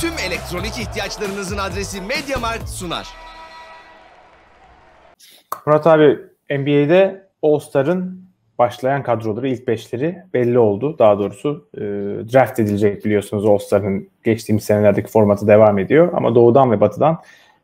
tüm elektronik ihtiyaçlarınızın adresi MediaMarkt sunar. Murat abi NBA'de All-Star'ın başlayan kadroları ilk beşleri belli oldu. Daha doğrusu e, draft edilecek biliyorsunuz All-Star'ın geçtiğimiz senelerdeki formatı devam ediyor. Ama doğudan ve batıdan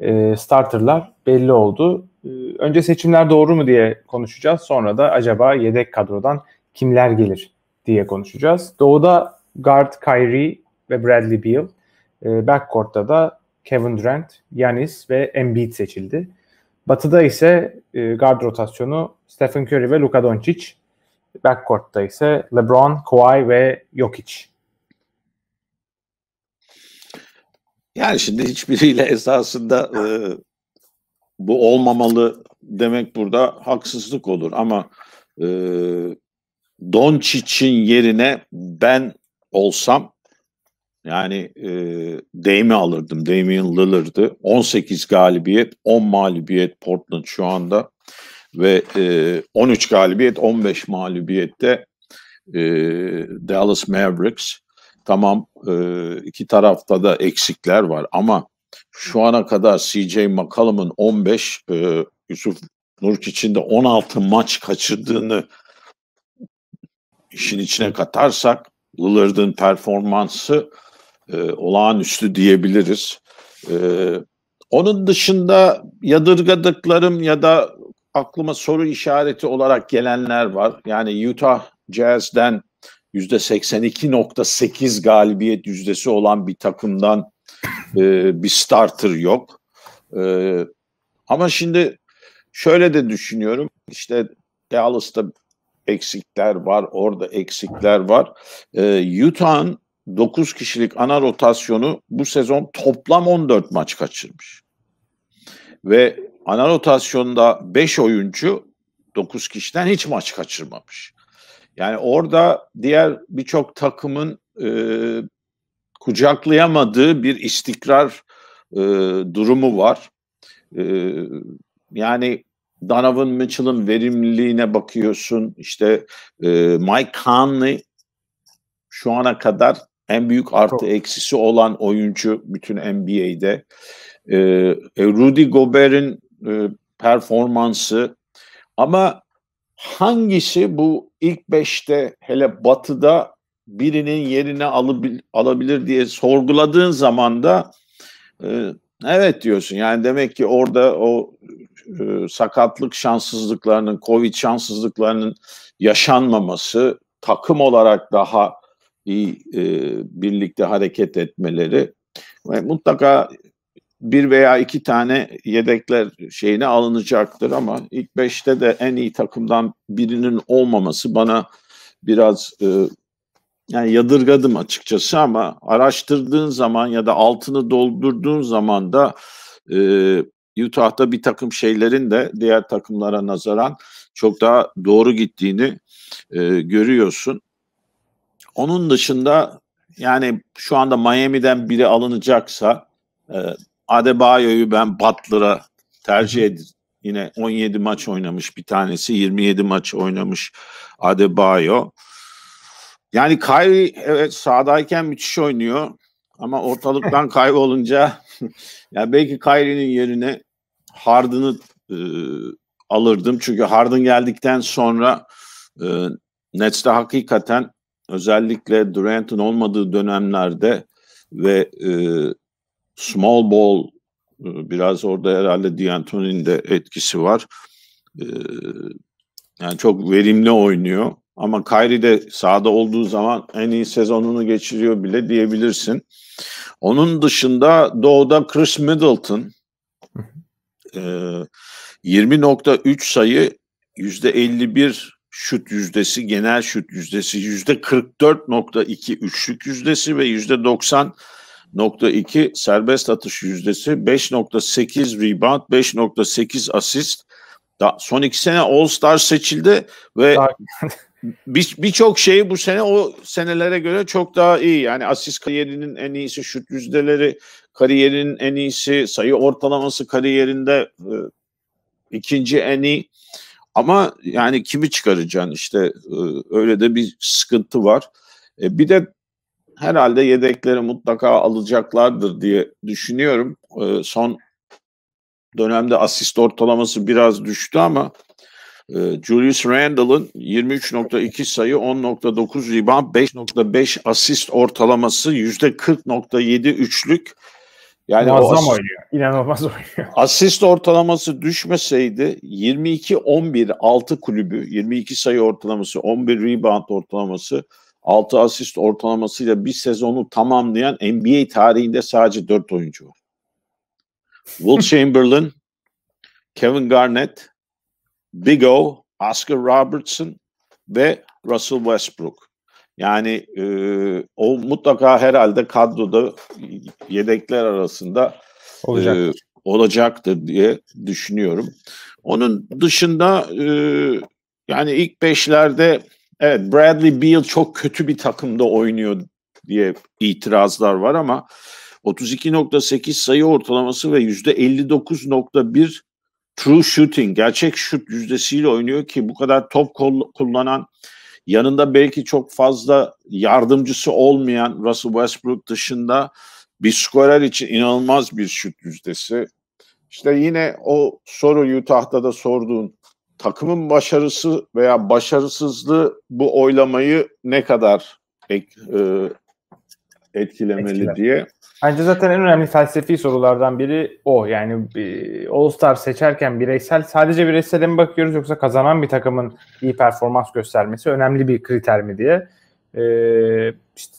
e, starterlar belli oldu. E, önce seçimler doğru mu diye konuşacağız. Sonra da acaba yedek kadrodan kimler gelir diye konuşacağız. Doğuda guard Kyrie ve Bradley Beal. E, backcourt'ta da Kevin Durant, Yanis ve Embiid seçildi. Batı'da ise e, guard rotasyonu Stephen Curry ve Luka Doncic. Backcourt'ta ise LeBron, Kawhi ve Jokic. Yani şimdi hiçbiriyle esasında e, bu olmamalı demek burada haksızlık olur ama e, Doncic'in yerine ben olsam yani e, Dame alırdım. Damian Lillard'ı. 18 galibiyet, 10 mağlubiyet Portland şu anda. Ve e, 13 galibiyet, 15 mağlubiyette e, Dallas Mavericks. Tamam e, iki tarafta da eksikler var ama şu ana kadar CJ McCollum'un 15, e, Yusuf Nurk için de 16 maç kaçırdığını işin içine katarsak Lillard'ın performansı e, olağanüstü diyebiliriz. E, onun dışında yadırgadıklarım ya da aklıma soru işareti olarak gelenler var. Yani Utah Jazz'den %82.8 galibiyet yüzdesi olan bir takımdan e, bir starter yok. E, ama şimdi şöyle de düşünüyorum. İşte Dallas'ta eksikler var, orada eksikler var. E, Utah'ın 9 kişilik ana rotasyonu bu sezon toplam 14 maç kaçırmış. Ve ana rotasyonda 5 oyuncu 9 kişiden hiç maç kaçırmamış. Yani orada diğer birçok takımın e, kucaklayamadığı bir istikrar e, durumu var. E, yani Donovan Mitchell'ın verimliliğine bakıyorsun. İşte e, Mike Conley şu ana kadar en büyük artı Çok. eksisi olan oyuncu bütün NBA'de. Ee, e, Rudy Gobert'in e, performansı ama hangisi bu ilk beşte hele batıda birinin yerine alabil, alabilir diye sorguladığın zaman da e, evet diyorsun. Yani demek ki orada o e, sakatlık şanssızlıklarının, covid şanssızlıklarının yaşanmaması takım olarak daha iyi e, birlikte hareket etmeleri ve mutlaka bir veya iki tane yedekler şeyine alınacaktır ama ilk beşte de en iyi takımdan birinin olmaması bana biraz e, yani yadırgadım açıkçası ama araştırdığın zaman ya da altını doldurduğun zaman da e, Utah'ta bir takım şeylerin de diğer takımlara nazaran çok daha doğru gittiğini e, görüyorsun. Onun dışında yani şu anda Miami'den biri alınacaksa e, Adebayo'yu ben Butler'a tercih ederim. Yine 17 maç oynamış bir tanesi, 27 maç oynamış Adebayo. Yani Kyrie evet sahadayken müthiş oynuyor ama ortalıktan kaybolunca ya belki Kyrie'nin yerine Harden'ı e, alırdım. Çünkü Harden geldikten sonra e, Nets'te hakikaten özellikle Durant'ın olmadığı dönemlerde ve e, small ball e, biraz orada herhalde D'Antoni'nin de etkisi var. E, yani çok verimli oynuyor. Ama Kyrie de sahada olduğu zaman en iyi sezonunu geçiriyor bile diyebilirsin. Onun dışında doğuda Chris Middleton e, 20.3 sayı %51 şut yüzdesi, genel şut yüzdesi yüzde 44.2 üçlük yüzdesi ve yüzde 90.2 serbest atış yüzdesi, 5.8 rebound, 5.8 asist. Da, son iki sene All Star seçildi ve birçok bir şey bu sene o senelere göre çok daha iyi. Yani asist kariyerinin en iyisi, şut yüzdeleri kariyerinin en iyisi, sayı ortalaması kariyerinde e, ikinci en iyi. Ama yani kimi çıkaracaksın işte e, öyle de bir sıkıntı var. E, bir de herhalde yedekleri mutlaka alacaklardır diye düşünüyorum. E, son dönemde asist ortalaması biraz düştü ama Julius Randle'ın 23.2 sayı, 10.9 rebound, 5.5 asist ortalaması, %40.7 üçlük yani Muazzam oynuyor. İnanılmaz oynuyor. Asist ortalaması düşmeseydi 22-11-6 kulübü 22 sayı ortalaması 11 rebound ortalaması 6 asist ortalamasıyla bir sezonu tamamlayan NBA tarihinde sadece 4 oyuncu var. Will Chamberlain, Kevin Garnett, Big O, Oscar Robertson ve Russell Westbrook. Yani e, o mutlaka herhalde kadroda yedekler arasında olacaktır. E, olacaktır diye düşünüyorum. Onun dışında e, yani ilk beşlerde evet Bradley Beal çok kötü bir takımda oynuyor diye itirazlar var ama 32.8 sayı ortalaması ve %59.1 true shooting gerçek şut yüzdesiyle oynuyor ki bu kadar top kullanan yanında belki çok fazla yardımcısı olmayan Russell Westbrook dışında bir skorer için inanılmaz bir şut yüzdesi. İşte yine o soru Utah'ta da sorduğun takımın başarısı veya başarısızlığı bu oylamayı ne kadar ek, e, etkilemeli Etkiler. diye. Bence zaten en önemli felsefi sorulardan biri o. Yani All Star seçerken bireysel sadece bireysel mi bakıyoruz yoksa kazanan bir takımın iyi performans göstermesi önemli bir kriter mi diye. Ee, işte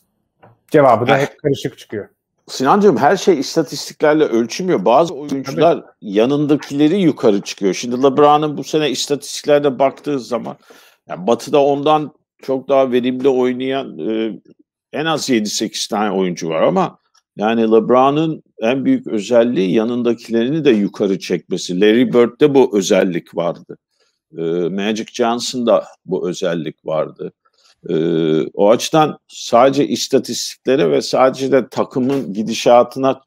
cevabı da hep karışık çıkıyor. Sinancığım her şey istatistiklerle ölçülmüyor. Bazı oyuncular Tabii. yanındakileri yukarı çıkıyor. Şimdi LeBron'ın bu sene istatistiklerde baktığı zaman yani Batı'da ondan çok daha verimli oynayan e, en az 7-8 tane oyuncu var ama yani LeBron'un en büyük özelliği yanındakilerini de yukarı çekmesi. Larry Bird'de bu özellik vardı. E, Magic Johnson'da bu özellik vardı. E, o açıdan sadece istatistiklere ve sadece de takımın gidişatına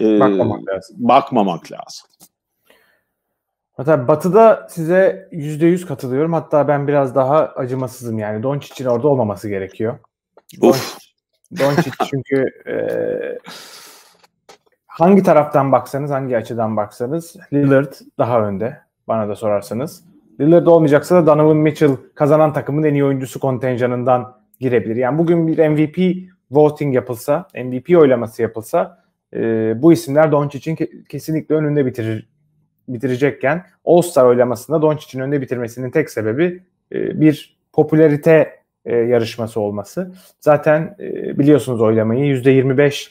e, bakmamak lazım. Bakmamak lazım. Batı'da size yüzde yüz katılıyorum. Hatta ben biraz daha acımasızım yani. Doncic'in orada olmaması gerekiyor. Of. Doncic çünkü e, hangi taraftan baksanız, hangi açıdan baksanız Lillard daha önde bana da sorarsanız. Lillard olmayacaksa da Donovan Mitchell kazanan takımın en iyi oyuncusu kontenjanından girebilir. Yani bugün bir MVP voting yapılsa, MVP oylaması yapılsa e, bu isimler Doncic'in ke- kesinlikle önünde bitirir bitirecekken All-Star oylamasında Doncic'in önünde bitirmesinin tek sebebi e, bir popülarite e, yarışması olması. Zaten e, biliyorsunuz oylamayı %25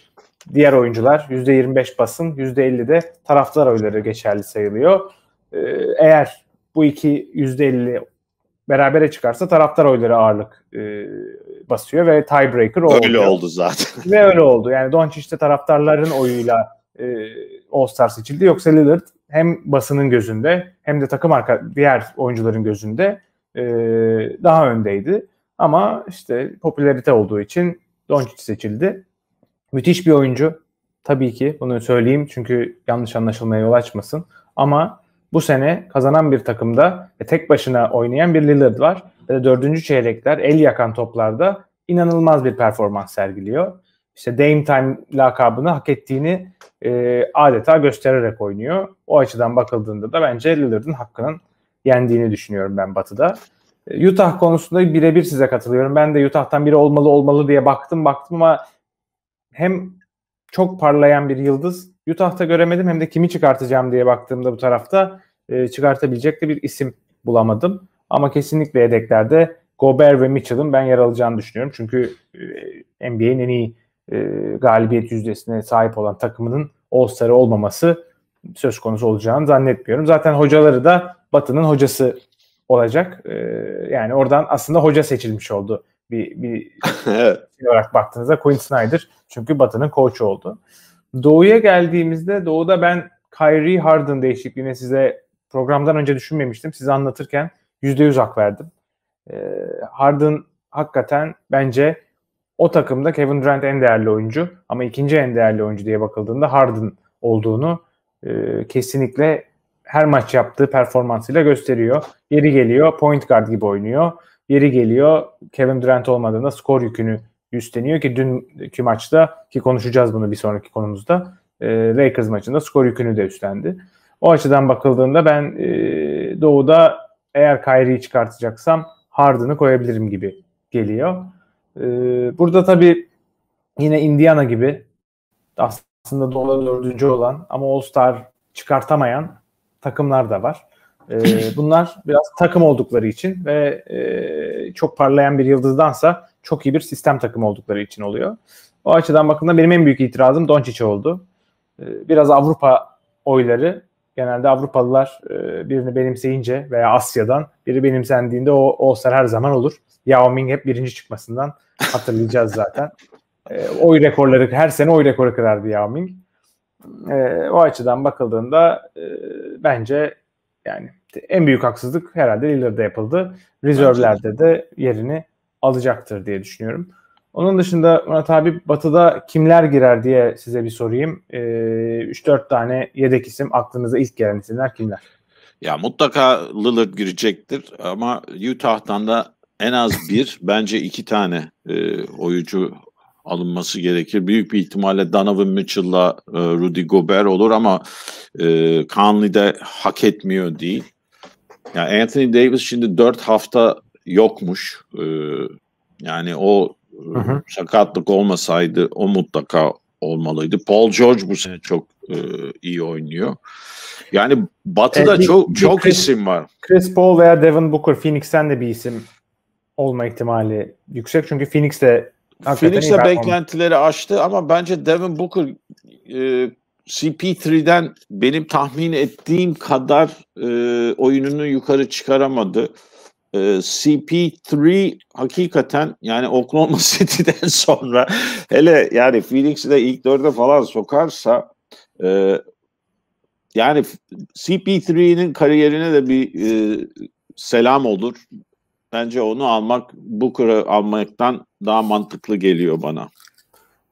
diğer oyuncular, %25 basın, %50 de taraftar oyları geçerli sayılıyor. E, eğer bu iki %50 berabere çıkarsa taraftar oyları ağırlık e, basıyor ve tiebreaker o Öyle oldu zaten. Ve öyle oldu. Yani Doncic'te taraftarların oyuyla e, All-Star seçildi. Yoksa Lillard hem basının gözünde hem de takım arka diğer oyuncuların gözünde e, daha öndeydi. Ama işte popülerite olduğu için Doncic seçildi. Müthiş bir oyuncu. Tabii ki bunu söyleyeyim çünkü yanlış anlaşılmaya yol açmasın. Ama bu sene kazanan bir takımda ve tek başına oynayan bir Lillard var. Ve dördüncü çeyrekler el yakan toplarda inanılmaz bir performans sergiliyor. İşte Dame Time lakabını hak ettiğini e, adeta göstererek oynuyor. O açıdan bakıldığında da bence Lillard'ın hakkının yendiğini düşünüyorum ben Batı'da. Utah konusunda birebir size katılıyorum. Ben de Utah'tan biri olmalı olmalı diye baktım baktım ama hem çok parlayan bir yıldız Utah'ta göremedim hem de kimi çıkartacağım diye baktığımda bu tarafta e, çıkartabilecek de bir isim bulamadım. Ama kesinlikle yedeklerde Gobert ve Mitchell'ın ben yer alacağını düşünüyorum. Çünkü e, NBA'in en iyi e, galibiyet yüzdesine sahip olan takımının All-Star'ı olmaması söz konusu olacağını zannetmiyorum. Zaten hocaları da Batı'nın hocası olacak. E, yani oradan aslında hoca seçilmiş oldu bir, bir evet. Şey olarak baktığınızda Quinn Snyder çünkü Batı'nın koçu oldu. Doğu'ya geldiğimizde Doğu'da ben Kyrie Harden değişikliğini size programdan önce düşünmemiştim. Size anlatırken yüzde yüz hak verdim. E, Harden hakikaten bence o takımda Kevin Durant en değerli oyuncu ama ikinci en değerli oyuncu diye bakıldığında Harden olduğunu e, kesinlikle her maç yaptığı performansıyla gösteriyor. Yeri geliyor point guard gibi oynuyor. Yeri geliyor Kevin Durant olmadığında skor yükünü üstleniyor ki dünkü maçta ki konuşacağız bunu bir sonraki konumuzda e, Lakers maçında skor yükünü de üstlendi. O açıdan bakıldığında ben e, Doğu'da eğer Kyrie'yi çıkartacaksam Harden'ı koyabilirim gibi geliyor. E, burada tabii yine Indiana gibi aslında Doğu'da dördüncü olan ama All-Star çıkartamayan takımlar da var. E, bunlar biraz takım oldukları için ve e, çok parlayan bir yıldızdansa çok iyi bir sistem takımı oldukları için oluyor. O açıdan bakımdan benim en büyük itirazım Doncic oldu. E, biraz Avrupa oyları genelde Avrupalılar e, birini benimseyince veya Asya'dan biri benimsendiğinde o all her zaman olur. Yao Ming hep birinci çıkmasından hatırlayacağız zaten. E, oy rekorları her sene oy rekoru kırardı Yao Ming. E, o açıdan bakıldığında e, bence yani en büyük haksızlık herhalde Lillard'da yapıldı. Rezervlerde de yerini alacaktır diye düşünüyorum. Onun dışında Murat abi Batı'da kimler girer diye size bir sorayım. E, ee, 3-4 tane yedek isim aklınıza ilk gelen isimler kimler? Ya mutlaka Lillard girecektir ama Utah'tan da en az bir bence iki tane e, oyuncu alınması gerekir. Büyük bir ihtimalle Donovan Mitchell'la e, Rudy Gobert olur ama e, Conley de hak etmiyor değil. Yani Anthony Davis şimdi 4 hafta yokmuş. E, yani o e, hı hı. sakatlık olmasaydı o mutlaka olmalıydı. Paul George bu sene çok e, iyi oynuyor. Yani Batı'da e, çok bir çok Chris, isim var. Chris Paul veya Devin Booker Phoenix'ten de bir isim olma ihtimali yüksek. Çünkü Phoenix de Hakikaten Phoenix'le beklentileri aştı ama bence Devin Booker e, CP3'den benim tahmin ettiğim kadar e, oyununu yukarı çıkaramadı. E, CP3 hakikaten yani Oklahoma City'den sonra hele yani Phoenix'i de ilk dörde falan sokarsa e, yani CP3'nin kariyerine de bir e, selam olur. Bence onu almak Booker'ı almaktan daha mantıklı geliyor bana.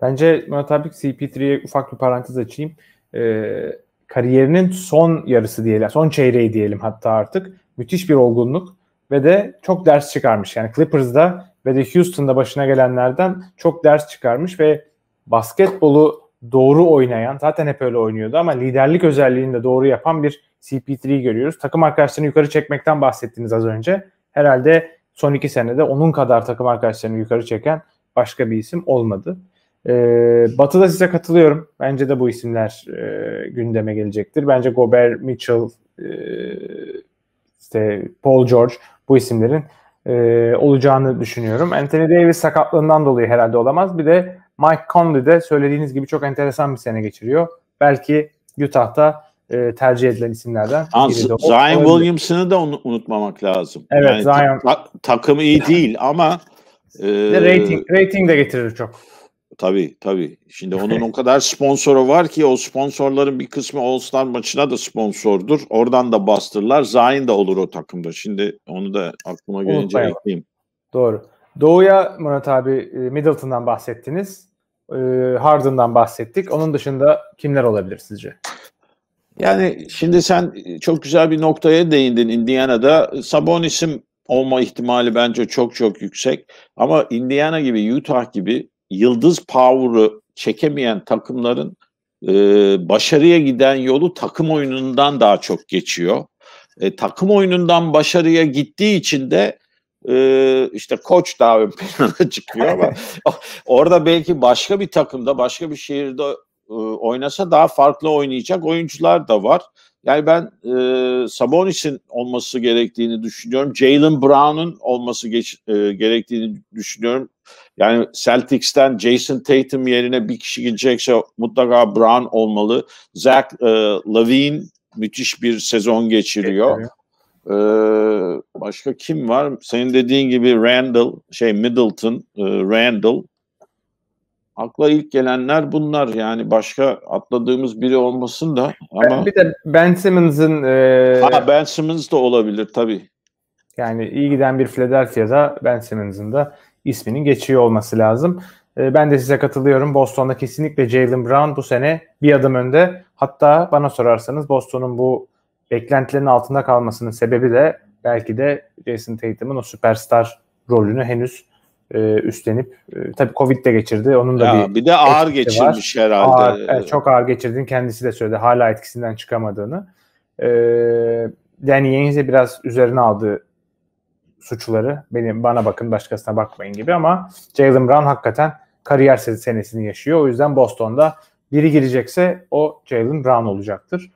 Bence tabii abi CP3'ye ufak bir parantez açayım. Ee, kariyerinin son yarısı diyelim, son çeyreği diyelim hatta artık. Müthiş bir olgunluk ve de çok ders çıkarmış. Yani Clippers'da ve de Houston'da başına gelenlerden çok ders çıkarmış ve basketbolu doğru oynayan, zaten hep öyle oynuyordu ama liderlik özelliğini de doğru yapan bir cp 3 görüyoruz. Takım arkadaşlarını yukarı çekmekten bahsettiniz az önce herhalde son iki senede onun kadar takım arkadaşlarını yukarı çeken başka bir isim olmadı. Ee, Batı'da size katılıyorum. Bence de bu isimler e, gündeme gelecektir. Bence Gobert, Mitchell, e, işte Paul George bu isimlerin e, olacağını düşünüyorum. Anthony Davis sakatlığından dolayı herhalde olamaz. Bir de Mike Conley de söylediğiniz gibi çok enteresan bir sene geçiriyor. Belki Utah'ta e, tercih edilen isimlerden. Aa, biri Zion Williamson'ı da unutmamak lazım. Evet yani Zion. Ta, takım iyi değil ama e, rating, rating de getirir çok. Tabii tabii. Şimdi onun o kadar sponsoru var ki o sponsorların bir kısmı All-Star maçına da sponsordur. Oradan da bastırlar. Zayn da olur o takımda. Şimdi onu da aklıma gelince Unutmayalım. ekleyeyim. Doğru. Doğu'ya Murat abi e, Middleton'dan bahsettiniz. E, Harden'dan bahsettik. Onun dışında kimler olabilir sizce? Yani şimdi sen e, çok güzel bir noktaya değindin Indiana'da. E, Sabonis'im olma ihtimali bence çok çok yüksek. Ama Indiana gibi, Utah gibi yıldız power'ı çekemeyen takımların e, başarıya giden yolu takım oyunundan daha çok geçiyor. E, takım oyunundan başarıya gittiği için de e, işte koç daha ön plana çıkıyor ama orada belki başka bir takımda, başka bir şehirde e, oynasa daha farklı oynayacak oyuncular da var. Yani ben e, Sabonis'in olması gerektiğini düşünüyorum. Jalen Brown'un olması geç, e, gerektiğini düşünüyorum. Yani Celtics'ten Jason Tatum yerine bir kişi gidecekse mutlaka Brown olmalı. Zach e, Levine müthiş bir sezon geçiriyor. Ee, başka kim var? Senin dediğin gibi Randall, şey Middleton, e, Randall akla ilk gelenler bunlar. Yani başka atladığımız biri olmasın da ama bir de Ben Simmons'ın e... Ha, ben Simmons da olabilir tabi Yani iyi giden bir Philadelphia'da Ben Simmons'ın da isminin geçiyor olması lazım. E, ben de size katılıyorum. Boston'da kesinlikle Jalen Brown bu sene bir adım önde. Hatta bana sorarsanız Boston'un bu beklentilerin altında kalmasının sebebi de belki de Jason Tatum'un o süperstar rolünü henüz e, üstlenip e, tabii Covid de geçirdi. Onun da ya, bir bir de ağır geçirmiş var. herhalde. Ağır, evet, çok ağır geçirdin kendisi de söyledi. Hala etkisinden çıkamadığını. E, yani de biraz üzerine aldığı suçları benim bana bakın başkasına bakmayın gibi ama Jalen Brown hakikaten kariyer senesini yaşıyor. O yüzden Boston'da biri girecekse o Jalen Brown olacaktır.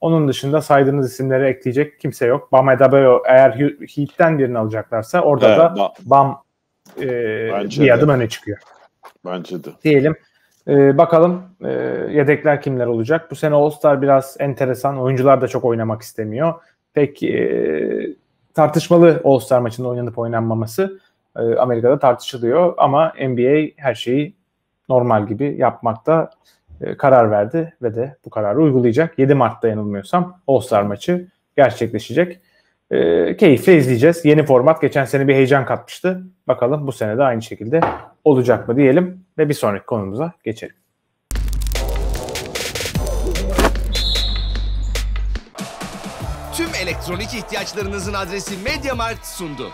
Onun dışında saydığınız isimlere ekleyecek kimse yok. Bam Adebayo eğer Heat'ten birini alacaklarsa orada evet, da Bam e, Bence bir de. adım öne çıkıyor. Bence de. Diyelim. E, bakalım e, yedekler kimler olacak. Bu sene All-Star biraz enteresan. Oyuncular da çok oynamak istemiyor. Pek e, tartışmalı All-Star maçında oynanıp oynanmaması e, Amerika'da tartışılıyor. Ama NBA her şeyi normal gibi yapmakta e, karar verdi ve de bu kararı uygulayacak. 7 Mart'ta yanılmıyorsam All-Star maçı gerçekleşecek. E, keyifle izleyeceğiz. Yeni format geçen sene bir heyecan katmıştı. Bakalım bu sene de aynı şekilde olacak mı diyelim ve bir sonraki konumuza geçelim. Tüm elektronik ihtiyaçlarınızın adresi MediaMarkt sundu.